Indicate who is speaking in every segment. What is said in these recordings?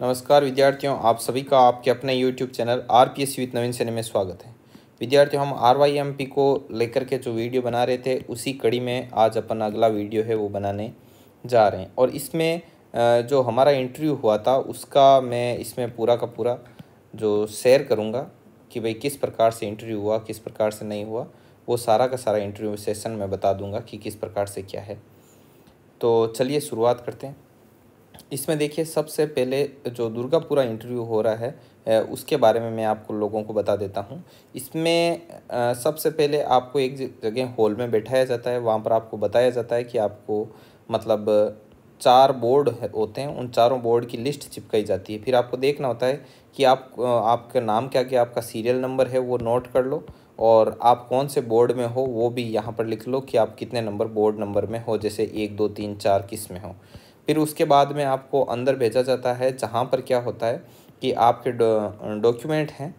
Speaker 1: नमस्कार विद्यार्थियों आप सभी का आपके अपने YouTube channel R P S with Naveen सेने में स्वागत है विद्यार्थियों हम आर वाई एम पी को लेकर के जो वीडियो बना रहे थे उसी कड़ी में आज अपन अगला वीडियो है वो बनाने जा रहे हैं और इसमें जो हमारा इंटरव्यू हुआ था उसका मैं इसमें पूरा का पूरा जो शेयर करूँगा कि भाई किस प्रकार से इंटरव्यू हुआ किस प्रकार से नहीं हुआ वो सारा का सारा इंटरव्यू सेशन में बता दूँगा कि किस प्रकार से क्या है तो चलिए शुरुआत करते हैं इसमें देखिए सबसे पहले जो दुर्गापुरा इंटरव्यू हो रहा है उसके बारे में मैं आपको लोगों को बता देता हूँ इसमें सबसे पहले आपको एक जगह हॉल में बैठाया जाता है वहाँ पर आपको बताया जाता है कि आपको मतलब चार बोर्ड होते हैं उन चारों बोर्ड की लिस्ट चिपकाई जाती है फिर आपको देखना होता है कि आप आपका नाम क्या क्या आपका सीरियल नंबर है वो नोट कर लो और आप कौन से बोर्ड में हो वो भी यहाँ पर लिख लो कि आप कितने नंबर बोर्ड नंबर में हो जैसे एक दो तीन चार किस में हो फिर उसके बाद में आपको अंदर भेजा जाता है जहाँ पर क्या होता है कि आपके डॉक्यूमेंट हैं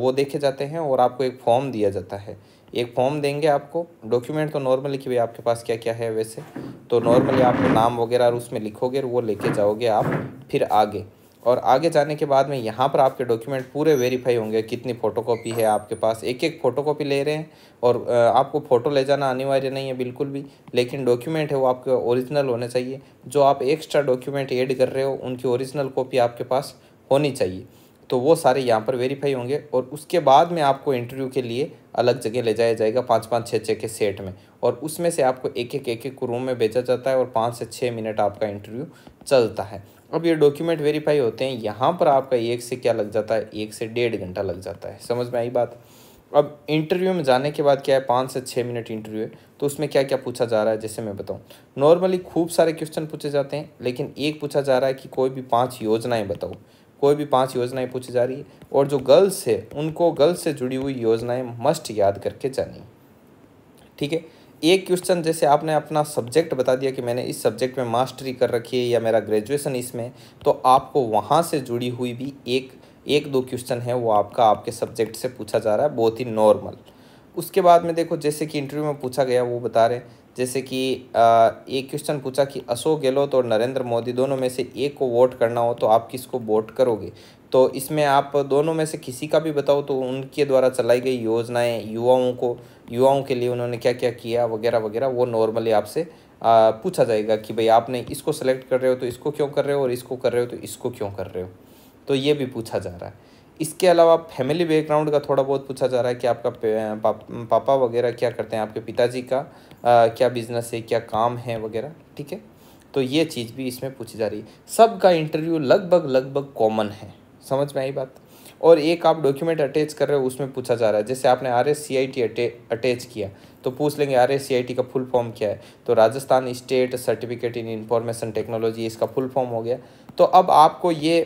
Speaker 1: वो देखे जाते हैं और आपको एक फॉर्म दिया जाता है एक फॉर्म देंगे आपको डॉक्यूमेंट तो नॉर्मली कि भाई आपके पास क्या क्या है वैसे तो नॉर्मली आप नाम वगैरह और उसमें लिखोगे वो लेके जाओगे आप फिर आगे और आगे जाने के बाद में यहाँ पर आपके डॉक्यूमेंट पूरे वेरीफाई होंगे कितनी फ़ोटोकॉपी है आपके पास एक एक फ़ोटोकॉपी ले रहे हैं और आपको फ़ोटो ले जाना अनिवार्य नहीं है बिल्कुल भी लेकिन डॉक्यूमेंट है वो आपके ओरिजिनल होने चाहिए जो आप एक्स्ट्रा डॉक्यूमेंट ऐड कर रहे हो उनकी ओरिजिनल कॉपी आपके पास होनी चाहिए तो वो सारे यहाँ पर वेरीफाई होंगे और उसके बाद में आपको इंटरव्यू के लिए अलग जगह ले जाया जाएगा पाँच पाँच छः छः के सेट में और उसमें से आपको एक एक एक एक रूम में भेजा जाता है और पाँच से छः मिनट आपका इंटरव्यू चलता है अब ये डॉक्यूमेंट वेरीफाई होते हैं यहाँ पर आपका एक से क्या लग जाता है एक से डेढ़ घंटा लग जाता है समझ में आई बात अब इंटरव्यू में जाने के बाद क्या है पाँच से छः मिनट इंटरव्यू है तो उसमें क्या क्या पूछा जा रहा है जैसे मैं बताऊँ नॉर्मली खूब सारे क्वेश्चन पूछे जाते हैं लेकिन एक पूछा जा रहा है कि कोई भी पाँच योजनाएँ बताओ कोई भी पाँच योजनाएं पूछी जा रही है और जो गर्ल्स है उनको गर्ल्स से जुड़ी हुई योजनाएँ मस्ट याद करके जानी ठीक है एक क्वेश्चन जैसे आपने अपना सब्जेक्ट बता दिया कि मैंने इस सब्जेक्ट में मास्टरी कर रखी है या मेरा ग्रेजुएशन इसमें तो आपको वहाँ से जुड़ी हुई भी एक एक दो क्वेश्चन है वो आपका आपके सब्जेक्ट से पूछा जा रहा है बहुत ही नॉर्मल उसके बाद में देखो जैसे कि इंटरव्यू में पूछा गया वो बता रहे हैं जैसे कि एक क्वेश्चन पूछा कि अशोक गहलोत और नरेंद्र मोदी दोनों में से एक को वोट करना हो तो आप किसको वोट करोगे तो इसमें आप दोनों में से किसी का भी बताओ तो उनके द्वारा चलाई गई योजनाएं युवाओं को युवाओं के लिए उन्होंने क्या क्या किया वगैरह वगैरह वो नॉर्मली आपसे पूछा जाएगा कि भाई आपने इसको सेलेक्ट कर रहे हो तो इसको क्यों कर रहे हो और इसको कर रहे हो तो इसको क्यों कर रहे हो तो ये भी पूछा जा रहा है इसके अलावा फैमिली बैकग्राउंड का थोड़ा बहुत पूछा जा रहा है कि आपका पा, पापा वगैरह क्या करते हैं आपके पिताजी का आ, क्या बिजनेस है क्या काम है वगैरह ठीक है तो ये चीज़ भी इसमें पूछी जा रही है सब का इंटरव्यू लगभग लगभग कॉमन है समझ में आई बात और एक आप डॉक्यूमेंट अटैच कर रहे हो उसमें पूछा जा रहा है जैसे आपने R S C I T attach किया तो पूछ लेंगे R S C I T का फुल फॉर्म क्या है तो Rajasthan state certificate in information technology इसका फुल फॉर्म हो गया तो अब आपको ये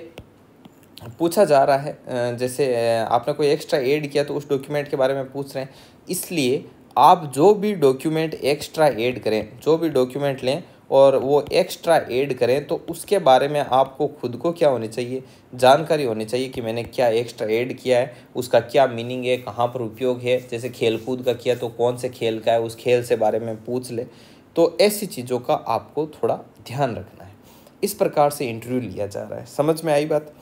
Speaker 1: पूछा जा रहा है जैसे आपने कोई एक्स्ट्रा ऐड किया तो उस डॉक्यूमेंट के बारे में पूछ रहे हैं इसलिए आप जो भी डॉक्यूमेंट एक्स्ट्रा ऐड करें जो भी डॉक्यूमेंट लें और वो एक्स्ट्रा ऐड करें तो उसके बारे में आपको खुद को क्या होनी चाहिए जानकारी होनी चाहिए कि मैंने क्या एक्स्ट्रा ऐड किया है उसका क्या मीनिंग है कहाँ पर उपयोग है जैसे खेल कूद का किया तो कौन से खेल का है उस खेल से बारे में पूछ ले तो ऐसी चीज़ों का आपको थोड़ा ध्यान रखना है इस प्रकार से इंटरव्यू लिया जा रहा है समझ में आई बात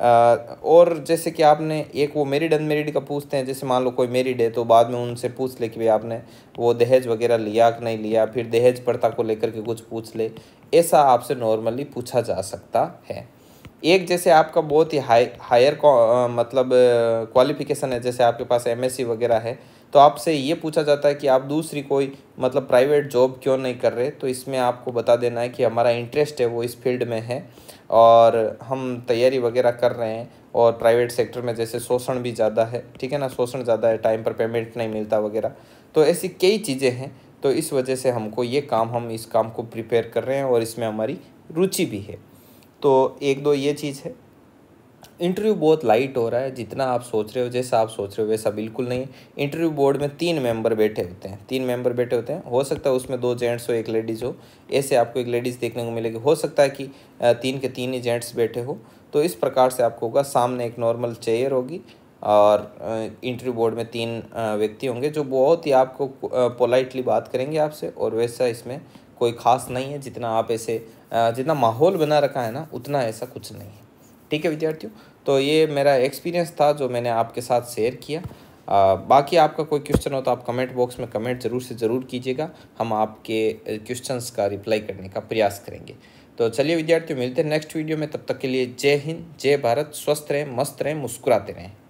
Speaker 1: और जैसे कि आपने एक वो मेरिड अनमेरिड का पूछते हैं जैसे मान लो कोई मेरिड है तो बाद में उनसे पूछ ले कि भाई आपने वो दहेज वगैरह लिया कि नहीं लिया फिर दहेज प्रथा को लेकर के कुछ पूछ ले ऐसा आपसे नॉर्मली पूछा जा सकता है एक जैसे आपका बहुत ही हाई हायर मतलब क्वालिफिकेशन है जैसे आपके पास एम वगैरह है तो आपसे ये पूछा जाता है कि आप दूसरी कोई मतलब प्राइवेट जॉब क्यों नहीं कर रहे तो इसमें आपको बता देना है कि हमारा इंटरेस्ट है वो इस फील्ड में है और हम तैयारी वगैरह कर रहे हैं और प्राइवेट सेक्टर में जैसे शोषण भी ज़्यादा है ठीक है ना शोषण ज़्यादा है टाइम पर पेमेंट नहीं मिलता वगैरह तो ऐसी कई चीज़ें हैं तो इस वजह से हमको ये काम हम इस काम को प्रिपेयर कर रहे हैं और इसमें हमारी रुचि भी है तो एक दो ये चीज़ है इंटरव्यू बहुत लाइट हो रहा है जितना आप सोच रहे हो जैसा आप सोच रहे हो वैसा बिल्कुल नहीं इंटरव्यू बोर्ड में तीन मेंबर बैठे होते हैं तीन मेंबर बैठे होते हैं हो सकता है उसमें दो जेंट्स हो एक लेडीज़ हो ऐसे आपको एक लेडीज़ देखने को मिलेगी हो सकता है कि तीन के तीन ही जेंट्स बैठे हो तो इस प्रकार से आपको होगा सामने एक नॉर्मल चेयर होगी और इंटरव्यू बोर्ड में तीन व्यक्ति होंगे जो बहुत ही आपको पोलाइटली बात करेंगे आपसे और वैसा इसमें कोई ख़ास नहीं है जितना आप ऐसे जितना माहौल बना रखा है ना उतना ऐसा कुछ नहीं है ठीक है विद्यार्थियों तो ये मेरा एक्सपीरियंस था जो मैंने आपके साथ शेयर किया आ, बाकी आपका कोई क्वेश्चन हो तो आप कमेंट बॉक्स में कमेंट ज़रूर से ज़रूर कीजिएगा हम आपके क्वेश्चंस का रिप्लाई करने का प्रयास करेंगे तो चलिए विद्यार्थियों मिलते हैं नेक्स्ट वीडियो में तब तक के लिए जय हिंद जय भारत स्वस्थ रहें मस्त रहें मुस्कुराते रहें